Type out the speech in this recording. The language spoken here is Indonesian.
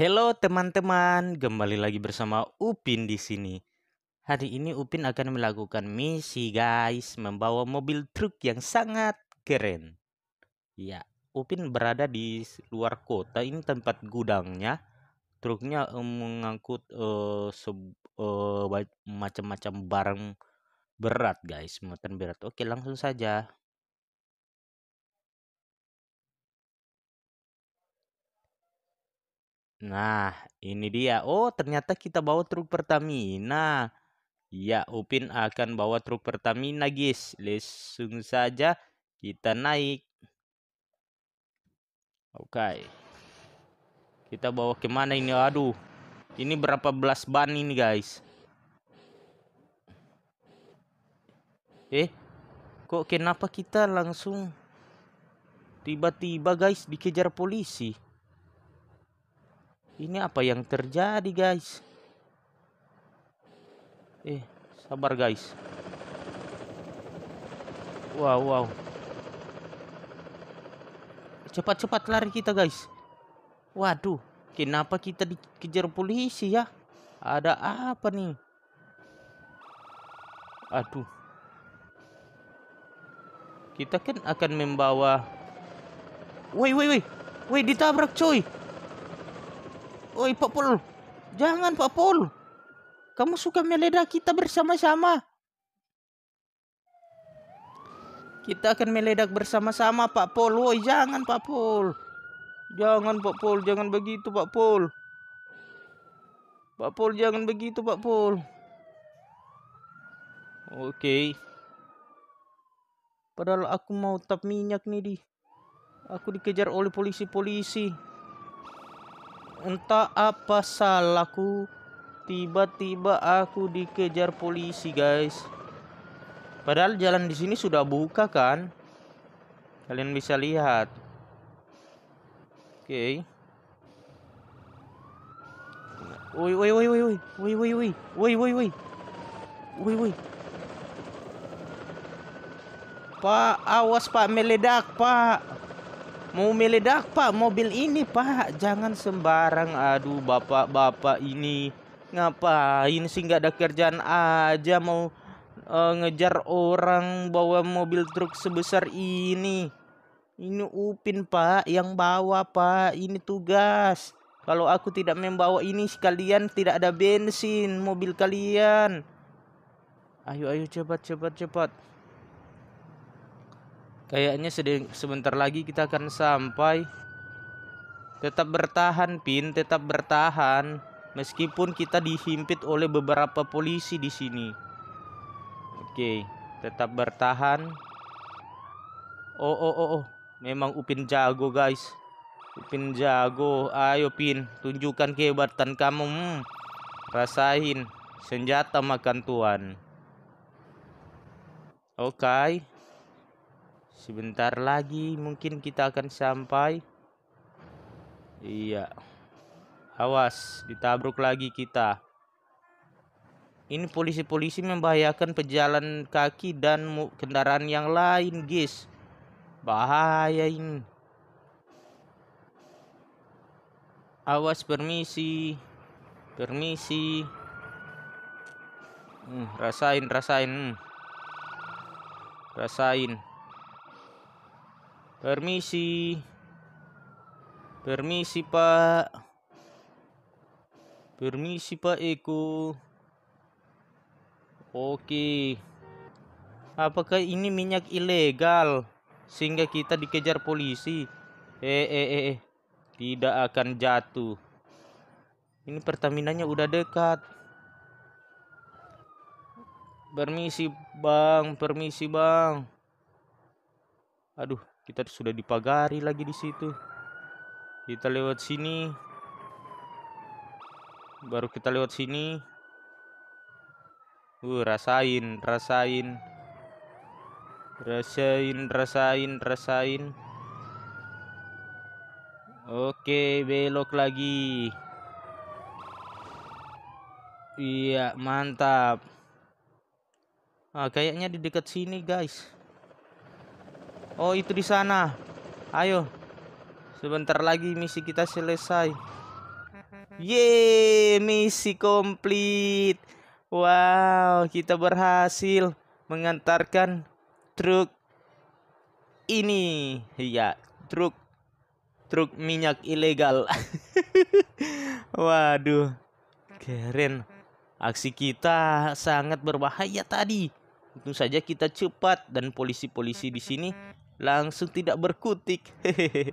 Hello teman-teman, kembali lagi bersama Upin di sini. Hari ini Upin akan melakukan misi guys, membawa mobil truk yang sangat keren. Ya, Upin berada di luar kota, ini tempat gudangnya. Truknya eh, mengangkut uh, uh, macam-macam barang berat guys, muatan berat. Oke, langsung saja Nah, ini dia. Oh, ternyata kita bawa truk Pertamina. Ya, Upin akan bawa truk Pertamina, guys. Langsung saja kita naik. Oke. Okay. Kita bawa kemana ini? Aduh. Ini berapa belas ban ini, guys? Eh, kok kenapa kita langsung tiba-tiba, guys, dikejar polisi? Ini apa yang terjadi guys? Eh, sabar guys. Wow, wow. Cepat-cepat lari kita guys. Waduh, kenapa kita dikejar polisi ya? Ada apa nih? Aduh. Kita kan akan membawa Woi, woi, woi. Woi, ditabrak coy. Oi Pak Pol, jangan Pak Pol. Kamu suka meledak kita bersama-sama. Kita akan meledak bersama-sama Pak Pol. Woi jangan Pak Pol. Jangan Pak Pol, jangan begitu Pak Pol. Pak Pol jangan begitu Pak Pol. Oke. Padahal aku mau tap minyak nih di. Aku dikejar oleh polisi-polisi. Entah apa salahku, tiba-tiba aku dikejar polisi, guys. Padahal jalan di sini sudah buka kan? Kalian bisa lihat. Oke. Okay. Woi woi woi woi woi woi woi woi woi woi woi woi Pak awas pak meledak pak mau meledak pak mobil ini pak jangan sembarang aduh bapak bapak ini ngapain sih nggak ada kerjaan aja mau uh, ngejar orang bawa mobil truk sebesar ini ini upin pak yang bawa pak ini tugas kalau aku tidak membawa ini sekalian tidak ada bensin mobil kalian ayo ayo cepat cepat cepat Kayaknya sedang, sebentar lagi kita akan sampai. Tetap bertahan, Pin, tetap bertahan. Meskipun kita dihimpit oleh beberapa polisi di sini. Oke, tetap bertahan. Oh, oh, oh, oh. Memang Upin jago, guys. Upin jago. Ayo, Pin, tunjukkan kehebatan kamu. Hmm. Rasain senjata makan tuan. Oke. Okay sebentar lagi mungkin kita akan sampai iya awas ditabrak lagi kita ini polisi-polisi membahayakan pejalan kaki dan kendaraan yang lain guys bahaya ini awas permisi permisi hmm, rasain rasain hmm. rasain Permisi. Permisi, Pak. Permisi, Pak Eko. Oke. Apakah ini minyak ilegal sehingga kita dikejar polisi? Eh, eh, eh, eh. Tidak akan jatuh. Ini Pertamina-nya udah dekat. Permisi, Bang. Permisi, Bang. Aduh, kita sudah dipagari lagi di situ. Kita lewat sini. Baru kita lewat sini. Uh, rasain, rasain. Rasain, rasain, rasain. Oke, belok lagi. Iya, mantap. Ah, kayaknya di dekat sini, guys. Oh itu di sana. Ayo. Sebentar lagi misi kita selesai. Yeay, misi komplit. Wow, kita berhasil mengantarkan truk ini. Iya, truk truk minyak ilegal. Waduh. Keren. Aksi kita sangat berbahaya tadi. Tentu saja kita cepat dan polisi-polisi di sini langsung tidak berkutik. Hehehe.